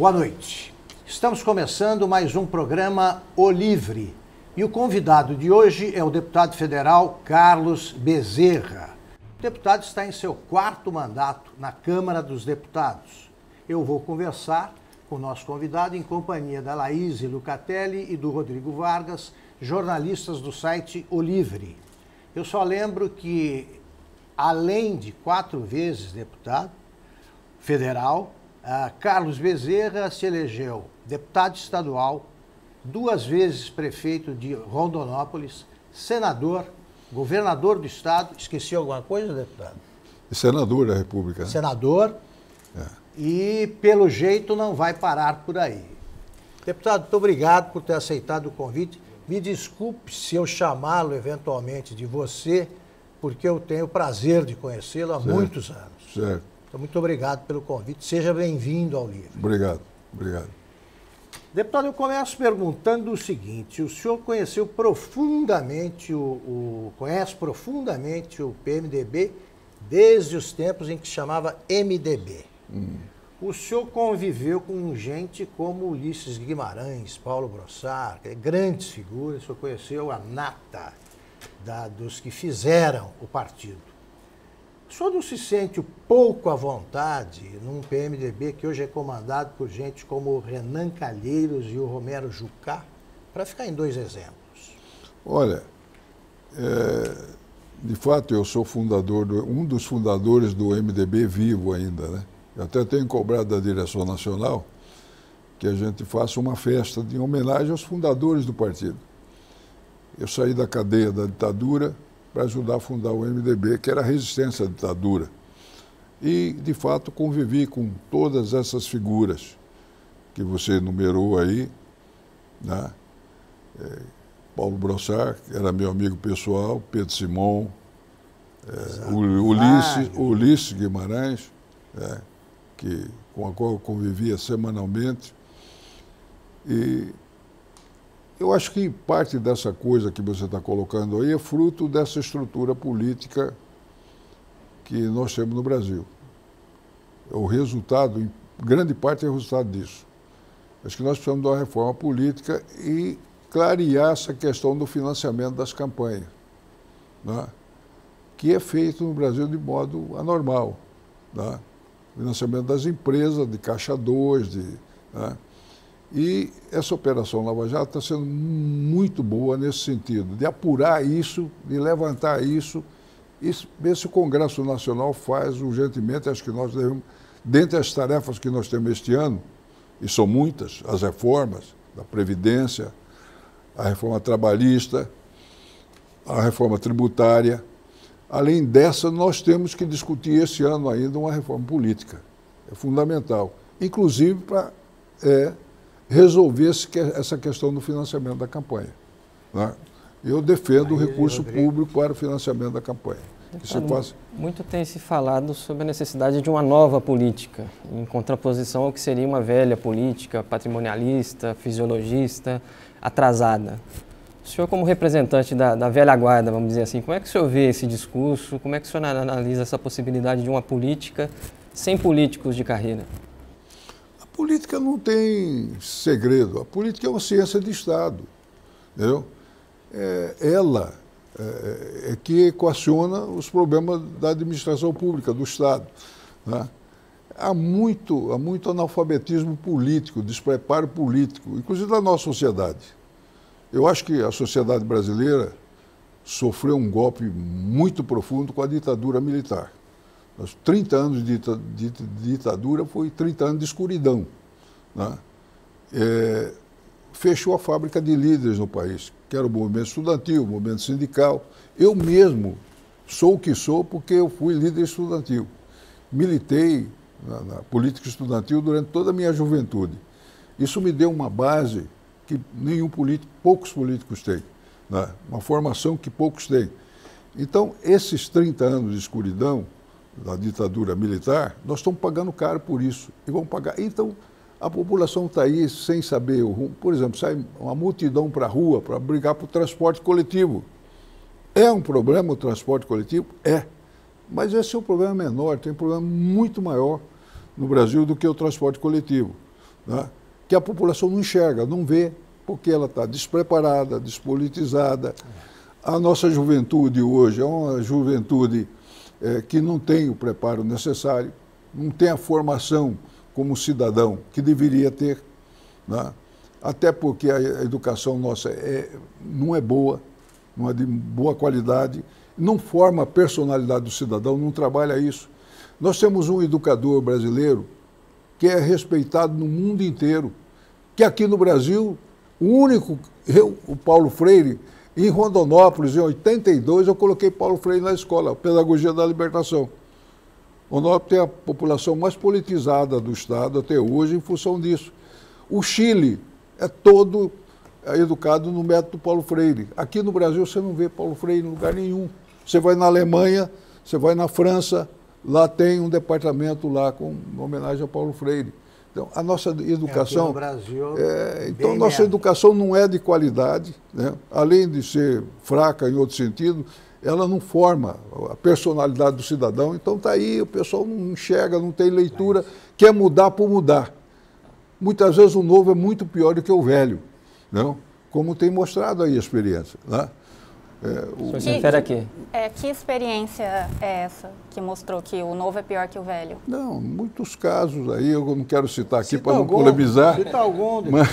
Boa noite. Estamos começando mais um programa O Livre. E o convidado de hoje é o deputado federal Carlos Bezerra. O deputado está em seu quarto mandato na Câmara dos Deputados. Eu vou conversar com o nosso convidado em companhia da Laís Lucatelli e do Rodrigo Vargas, jornalistas do site O Livre. Eu só lembro que, além de quatro vezes deputado federal, ah, Carlos Bezerra se elegeu deputado estadual, duas vezes prefeito de Rondonópolis, senador, governador do estado. Esqueci alguma coisa, deputado? Senador da República. Né? Senador. É. E, pelo jeito, não vai parar por aí. Deputado, muito obrigado por ter aceitado o convite. Me desculpe se eu chamá-lo eventualmente de você, porque eu tenho o prazer de conhecê-lo há certo. muitos anos. Certo. Então, muito obrigado pelo convite. Seja bem-vindo ao livro. Obrigado, obrigado. Deputado, eu começo perguntando o seguinte: o senhor conheceu profundamente o, o conhece profundamente o PMDB desde os tempos em que chamava MDB. Hum. O senhor conviveu com gente como Ulisses Guimarães, Paulo Grossard, é grandes figuras, o senhor conheceu a nata da, dos que fizeram o partido. O senhor não se sente pouco à vontade num PMDB que hoje é comandado por gente como Renan Calheiros e o Romero Jucá? Para ficar em dois exemplos. Olha, é, de fato eu sou fundador, do, um dos fundadores do MDB vivo ainda, né? Eu até tenho cobrado da direção nacional que a gente faça uma festa de homenagem aos fundadores do partido. Eu saí da cadeia da ditadura, para ajudar a fundar o MDB, que era a resistência à ditadura. E, de fato, convivi com todas essas figuras que você enumerou aí, né? É, Paulo Brossard, que era meu amigo pessoal, Pedro Simon, é, Ulisses, Guimarães, é, que, com a qual eu convivia semanalmente. E eu acho que parte dessa coisa que você está colocando aí é fruto dessa estrutura política que nós temos no Brasil. É o resultado, em grande parte, é o resultado disso. Acho que nós precisamos de uma reforma política e clarear essa questão do financiamento das campanhas, né? que é feito no Brasil de modo anormal. Né? Financiamento das empresas, de Caixa 2, de. Né? E essa operação Lava Jato está sendo muito boa nesse sentido, de apurar isso, de levantar isso. se esse Congresso Nacional faz urgentemente, acho que nós devemos, dentre as tarefas que nós temos este ano, e são muitas, as reformas da Previdência, a reforma trabalhista, a reforma tributária. Além dessa, nós temos que discutir esse ano ainda uma reforma política. É fundamental, inclusive para é, resolvesse que essa questão do financiamento da campanha. Né? Eu defendo o recurso Rodrigo. público para o financiamento da campanha. Deputado, Muito tem se falado sobre a necessidade de uma nova política, em contraposição ao que seria uma velha política patrimonialista, fisiologista, atrasada. O senhor, como representante da, da, velha guarda, vamos dizer assim, como é que o senhor vê esse discurso? Como é que o senhor analisa essa possibilidade de uma política sem políticos de carreira? política não tem segredo. A política é uma ciência de Estado. Entendeu? É, ela é, é, é, que equaciona os problemas da administração pública, do Estado. Né? Há, muito, há muito analfabetismo político, despreparo político, inclusive da nossa sociedade. Eu acho que a sociedade brasileira sofreu um golpe muito profundo com a ditadura militar. Os 30 anos de, ditadura foi 30 anos de escuridão. Né? É, fechou a fábrica de líderes no país, que era o movimento estudantil, o movimento sindical. Eu mesmo sou o que sou porque eu fui líder estudantil. Militei na, na política estudantil durante toda a minha juventude. Isso me deu uma base que nenhum político, poucos políticos têm, né? uma formação que poucos têm. Então, esses 30 anos de escuridão, da ditadura militar, nós estamos pagando caro por isso. E vamos pagar. Então, a população está aí sem saber o rumo. Por exemplo, sai uma multidão para a rua para brigar o transporte coletivo. É um problema o transporte coletivo? É. Mas esse é um problema menor, tem um problema muito maior no Brasil do que o transporte coletivo, né? que a população não enxerga, não vê, porque ela está despreparada, despolitizada. A nossa juventude hoje é uma juventude é, que não tem o preparo necessário, não tem a formação como cidadão que deveria ter, né? até porque a educação nossa é, não é boa, não é de boa qualidade, não forma a personalidade do cidadão, não trabalha isso. Nós temos um educador brasileiro que é respeitado no mundo inteiro, que aqui no Brasil, o único, eu, o Paulo Freire, em Rondonópolis, em 82, eu coloquei Paulo Freire na escola, Pedagogia da Libertação. Rondonópolis tem a população mais politizada do Estado até hoje em função disso. O Chile é todo é, educado no método Paulo Freire. Aqui no Brasil você não vê Paulo Freire em lugar nenhum. Você vai na Alemanha, você vai na França, lá tem um departamento lá com homenagem a Paulo Freire. Então, a nossa é, educação. É Brasil, é, então, nossa merda. educação não é de qualidade, né? além de ser fraca em outro sentido, ela não forma a personalidade do cidadão. Então, está aí, o pessoal não enxerga, não tem leitura, é quer mudar por mudar. Muitas vezes o novo é muito pior do que o velho, não? como tem mostrado aí a experiência. Né? É, o... que, refere a quê? É, que experiência é essa que mostrou que o novo é pior que o velho? Não, muitos casos aí, eu não quero citar aqui para não algum, polemizar. Cita algum. Mas,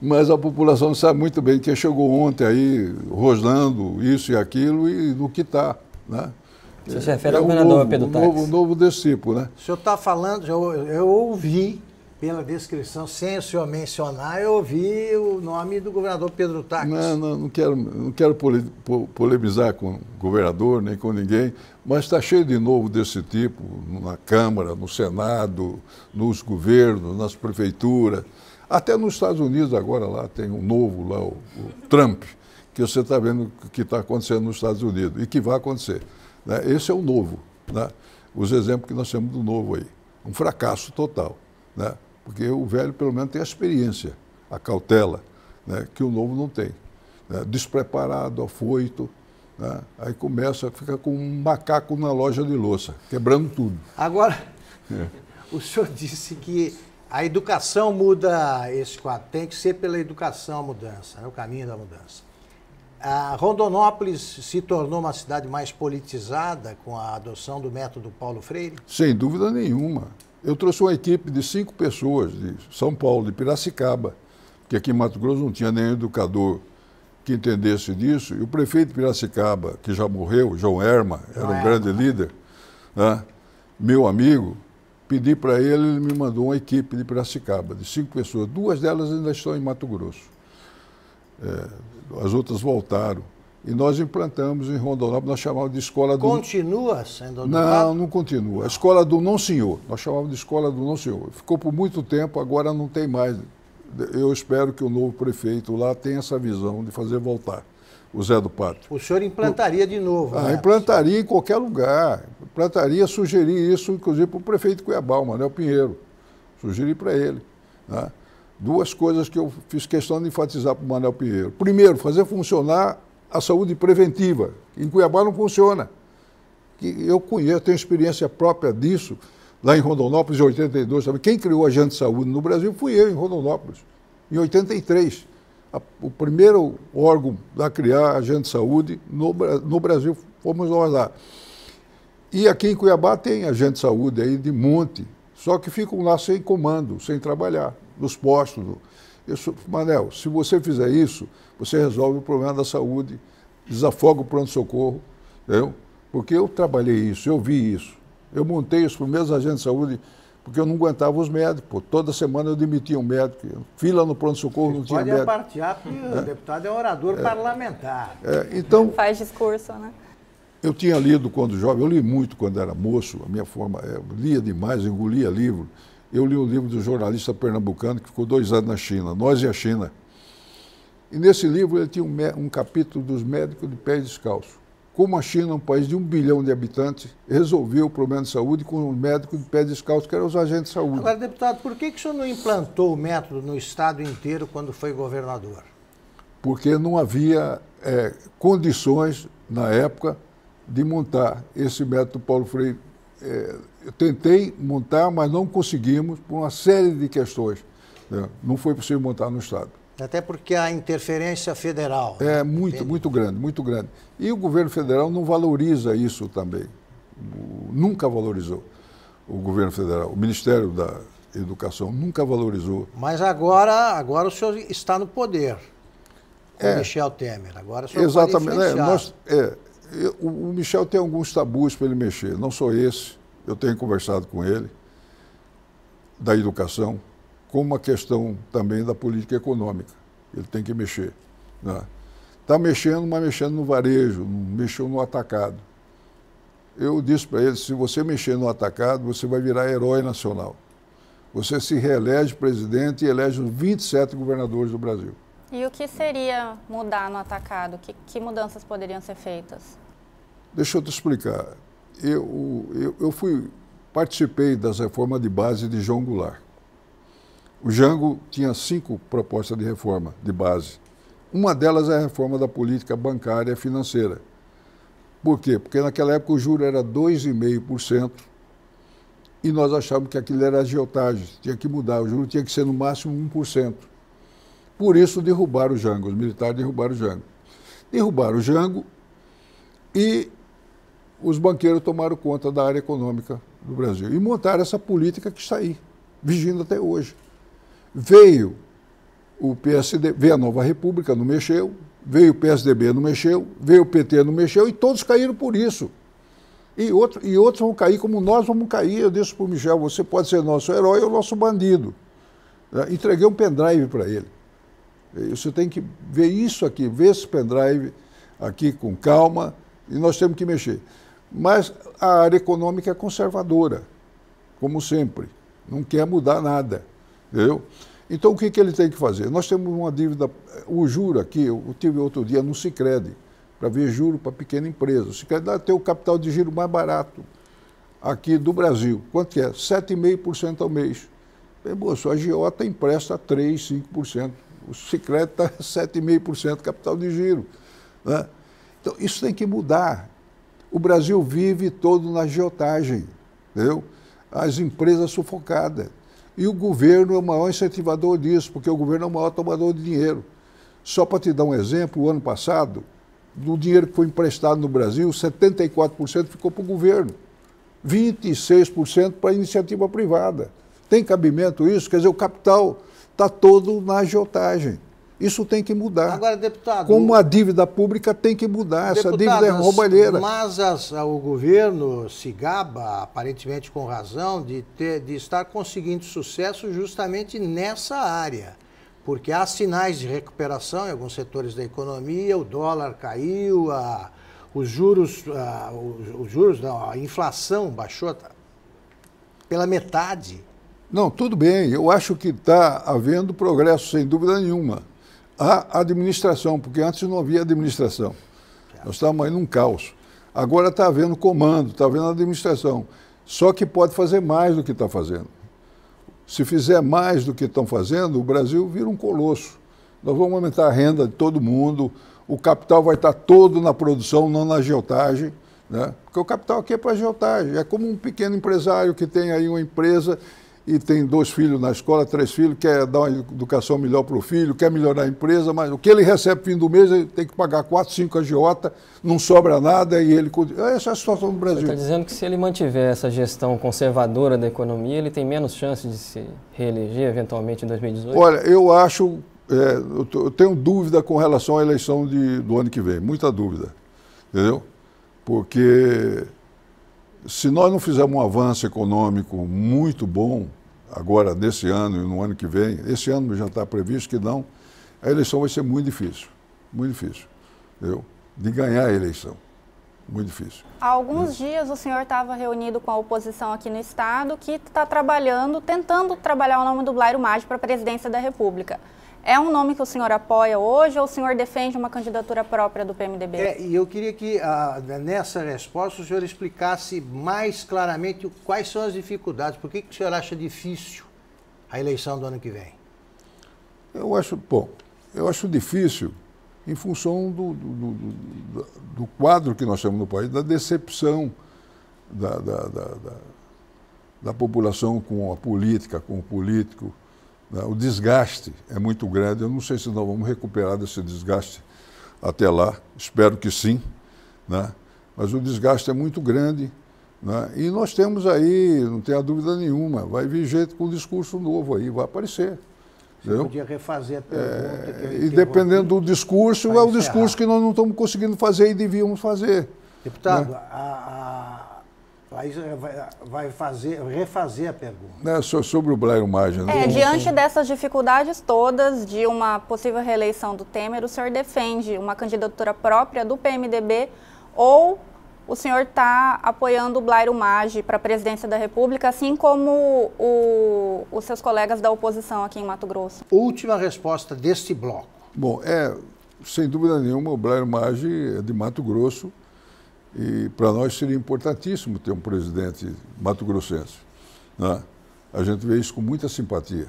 mas a população sabe muito bem que chegou ontem aí, rosnando isso e aquilo e no que está, né? Você se refere é ao governador novo, Pedro Taques? O novo, novo discípulo, né? O senhor está falando, eu, eu ouvi pela descrição, sem o senhor mencionar, eu ouvi o nome do governador Pedro Taques. Não, não, não quero, não quero polemizar com o governador, nem com ninguém, mas está cheio de novo desse tipo na Câmara, no Senado, nos governos, nas prefeituras. Até nos Estados Unidos agora lá tem um novo lá, o, o Trump, que você está vendo que está acontecendo nos Estados Unidos e que vai acontecer. Né? Esse é o novo. Né? Os exemplos que nós temos do novo aí. Um fracasso total. Né? Porque o velho, pelo menos, tem a experiência, a cautela, né, que o novo não tem. Né? Despreparado, afoito. Né? Aí começa, fica com um macaco na loja de louça, quebrando tudo. Agora, é. o senhor disse que a educação muda esse quadro. Tem que ser pela educação a mudança, né? o caminho da mudança. A Rondonópolis se tornou uma cidade mais politizada com a adoção do método Paulo Freire? Sem dúvida nenhuma. Eu trouxe uma equipe de cinco pessoas de São Paulo, de Piracicaba, porque aqui em Mato Grosso não tinha nenhum educador que entendesse disso. E o prefeito de Piracicaba, que já morreu, João Erma, era um grande líder, né? meu amigo, pedi para ele, ele me mandou uma equipe de Piracicaba, de cinco pessoas. Duas delas ainda estão em Mato Grosso. É, as outras voltaram. E nós implantamos em Rondonópolis, nós chamávamos de escola do. Continua sendo Não, não continua. A escola do não senhor. Nós chamávamos de escola do não senhor. Ficou por muito tempo, agora não tem mais. Eu espero que o novo prefeito lá tenha essa visão de fazer voltar o Zé do Pato O senhor implantaria o... de novo, ah, né? Implantaria em qualquer lugar. Implantaria, sugeri isso, inclusive, para o prefeito Cuiabá, o Manuel Pinheiro. Sugeri para ele. Né? Duas coisas que eu fiz questão de enfatizar para o Manuel Pinheiro. Primeiro, fazer funcionar a saúde preventiva, que em Cuiabá não funciona. eu conheço, tenho experiência própria disso, lá em Rondonópolis, em 82 também. Quem criou a agente de saúde no Brasil fui eu, em Rondonópolis, em 83. A, o primeiro órgão a criar a agente de saúde no, no Brasil fomos nós lá. E aqui em Cuiabá tem agente de saúde aí de monte, só que ficam lá sem comando, sem trabalhar, nos postos, eu sou, Manel, se você fizer isso, você resolve o problema da saúde, desafoga o pronto-socorro, entendeu? Porque eu trabalhei isso, eu vi isso. Eu montei os primeiros agentes de saúde, porque eu não aguentava os médicos. Toda semana eu demitia um médico. Fila no pronto-socorro não tinha médico. Pode apartear, porque é? o deputado é orador é. parlamentar. É. então, Faz discurso, né? Eu tinha lido quando jovem, eu li muito quando era moço, a minha forma, é, lia demais, engolia livro eu li um livro do jornalista pernambucano que ficou dois anos na China, Nós e a China. E nesse livro ele tinha um, um capítulo dos médicos de pés descalços. Como a China, é um país de um bilhão de habitantes, resolveu o problema de saúde com um médico de pés descalços, que eram os agentes de saúde. Agora, deputado, por que, que o senhor não implantou o método no Estado inteiro quando foi governador? Porque não havia é, condições, na época, de montar esse método Paulo Freire é, eu tentei montar, mas não conseguimos por uma série de questões. Né? Não foi possível montar no Estado. Até porque a interferência federal. É né? muito, Depende. muito grande, muito grande. E o governo federal não valoriza isso também. Nunca valorizou o governo federal. O Ministério da Educação nunca valorizou. Mas agora, agora o senhor está no poder. Com é, Michel Temer. Agora o senhor Exatamente. É, nós, é, eu, o Michel tem alguns tabus para ele mexer, não só esse, eu tenho conversado com ele, da educação, como a questão também da política econômica. Ele tem que mexer. Está né? Tá mexendo, mas mexendo no varejo, mexeu no atacado. Eu disse para ele, se você mexer no atacado, você vai virar herói nacional. Você se reelege presidente e elege os 27 governadores do Brasil. E o que seria mudar no atacado? Que, que mudanças poderiam ser feitas? Deixa eu te explicar. Eu, eu, eu fui, participei das reformas de base de João Goulart. O Jango tinha cinco propostas de reforma de base. Uma delas é a reforma da política bancária e financeira. Por quê? Porque naquela época o juro era 2,5% e nós achávamos que aquilo era agiotagem, tinha que mudar, o juro tinha que ser no máximo 1%. Por isso derrubaram o Jango, os militares derrubaram o Jango. Derrubaram o Jango e os banqueiros tomaram conta da área econômica do Brasil e montaram essa política que está aí, vigindo até hoje. Veio o PSD, veio a Nova República, não mexeu, veio o PSDB, não mexeu, veio o PT, não mexeu, e todos caíram por isso. E, outro, e outros vão cair como nós vamos cair. Eu disse para o Michel, você pode ser nosso herói ou nosso bandido. Né? Entreguei um pendrive para ele. Você tem que ver isso aqui, ver esse pendrive aqui com calma e nós temos que mexer. Mas a área econômica é conservadora, como sempre, não quer mudar nada, entendeu? Então o que, que ele tem que fazer? Nós temos uma dívida, o juro aqui, eu tive outro dia no Sicredi para ver juro para pequena empresa. O Sicredi tem o capital de giro mais barato aqui do Brasil. Quanto que é? 7,5% ao mês. Bem, moço, a Giota empresta 3, 5%. O Cicred está 7,5% capital de giro. Né? Então, isso tem que mudar. O Brasil vive todo na agiotagem, entendeu? As empresas sufocadas. E o governo é o maior incentivador disso, porque o governo é o maior tomador de dinheiro. Só para te dar um exemplo, o ano passado, do dinheiro que foi emprestado no Brasil, 74% ficou para o governo, 26% para a iniciativa privada. Tem cabimento isso? Quer dizer, o capital está todo na agiotagem. Isso tem que mudar. Agora, deputado. Como a dívida pública tem que mudar, essa dívida é roubalheira. Mas as, o governo se gaba, aparentemente com razão, de, ter, de estar conseguindo sucesso justamente nessa área. Porque há sinais de recuperação em alguns setores da economia, o dólar caiu, a, os juros, a, os, os, juros, não, a inflação baixou tá, pela metade não, tudo bem. Eu acho que está havendo progresso, sem dúvida nenhuma. A administração, porque antes não havia administração. Nós estávamos aí num caos. Agora está havendo comando, está havendo administração. Só que pode fazer mais do que está fazendo. Se fizer mais do que estão fazendo, o Brasil vira um colosso. Nós vamos aumentar a renda de todo mundo, o capital vai estar tá todo na produção, não na agiotagem. Né? Porque o capital aqui é para agiotagem. É como um pequeno empresário que tem aí uma empresa e tem dois filhos na escola, três filhos, quer dar uma educação melhor para o filho, quer melhorar a empresa, mas o que ele recebe fim do mês, ele tem que pagar quatro, cinco agiota, não sobra nada e ele... É, essa é a situação do Brasil. Está dizendo que se ele mantiver essa gestão conservadora da economia, ele tem menos chance de se reeleger eventualmente em 2018? Olha, eu acho... É, eu, eu tenho dúvida com relação à eleição de, do ano que vem, muita dúvida, entendeu? Porque se nós não fizermos um avanço econômico muito bom, agora nesse ano e no ano que vem, esse ano já está previsto que não, a eleição vai ser muito difícil, muito difícil, entendeu? de ganhar a eleição. Muito difícil. Há alguns Isso. dias o senhor estava reunido com a oposição aqui no Estado, que está trabalhando, tentando trabalhar o nome do Blairo Maggi para a presidência da República. É um nome que o senhor apoia hoje ou o senhor defende uma candidatura própria do PMDB? É, e eu queria que ah, nessa resposta o senhor explicasse mais claramente quais são as dificuldades. Por que, que o senhor acha difícil a eleição do ano que vem? Eu acho, bom, eu acho difícil em função do, do, do, do quadro que nós temos no país, da decepção da, da, da, da, da população com a política, com o político né? O desgaste é muito grande. Eu não sei se nós vamos recuperar desse desgaste até lá. Espero que sim. Né? Mas o desgaste é muito grande. Né? E nós temos aí, não tenha dúvida nenhuma, vai vir jeito com um discurso novo aí, vai aparecer. Você podia refazer a é, pergunta. É, e dependendo do discurso, é o discurso que nós não estamos conseguindo fazer e devíamos fazer. Deputado, né? a, a Aí vai fazer, refazer a pergunta. Não, é só sobre o Blair Magem. Né? É, diante dessas dificuldades todas de uma possível reeleição do Temer, o senhor defende uma candidatura própria do PMDB ou o senhor está apoiando o Blairo Maggi para a presidência da República, assim como o, os seus colegas da oposição aqui em Mato Grosso? Última resposta deste bloco. Bom, é, sem dúvida nenhuma, o Blairo Maggi é de Mato Grosso, e para nós seria importantíssimo ter um presidente mato-grossense. Né? A gente vê isso com muita simpatia.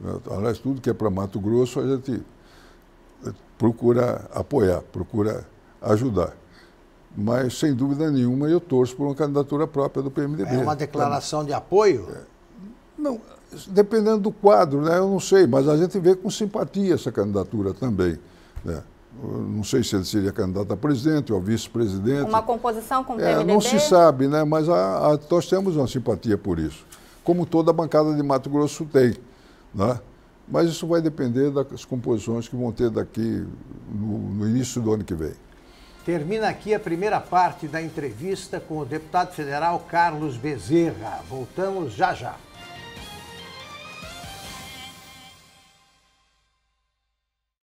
Né? Aliás, tudo que é para Mato Grosso a gente procura apoiar, procura ajudar. Mas, sem dúvida nenhuma, eu torço por uma candidatura própria do PMDB. É uma né? declaração de apoio? É. Não, dependendo do quadro, né? eu não sei, mas a gente vê com simpatia essa candidatura também. Né? não sei se ele seria candidato a presidente ou vice-presidente. Uma composição com o PMDB? É, não se sabe, né? mas a, a, nós temos uma simpatia por isso, como toda a bancada de Mato Grosso tem. Né? Mas isso vai depender das composições que vão ter daqui no, no início do ano que vem. Termina aqui a primeira parte da entrevista com o deputado federal Carlos Bezerra. Voltamos já já.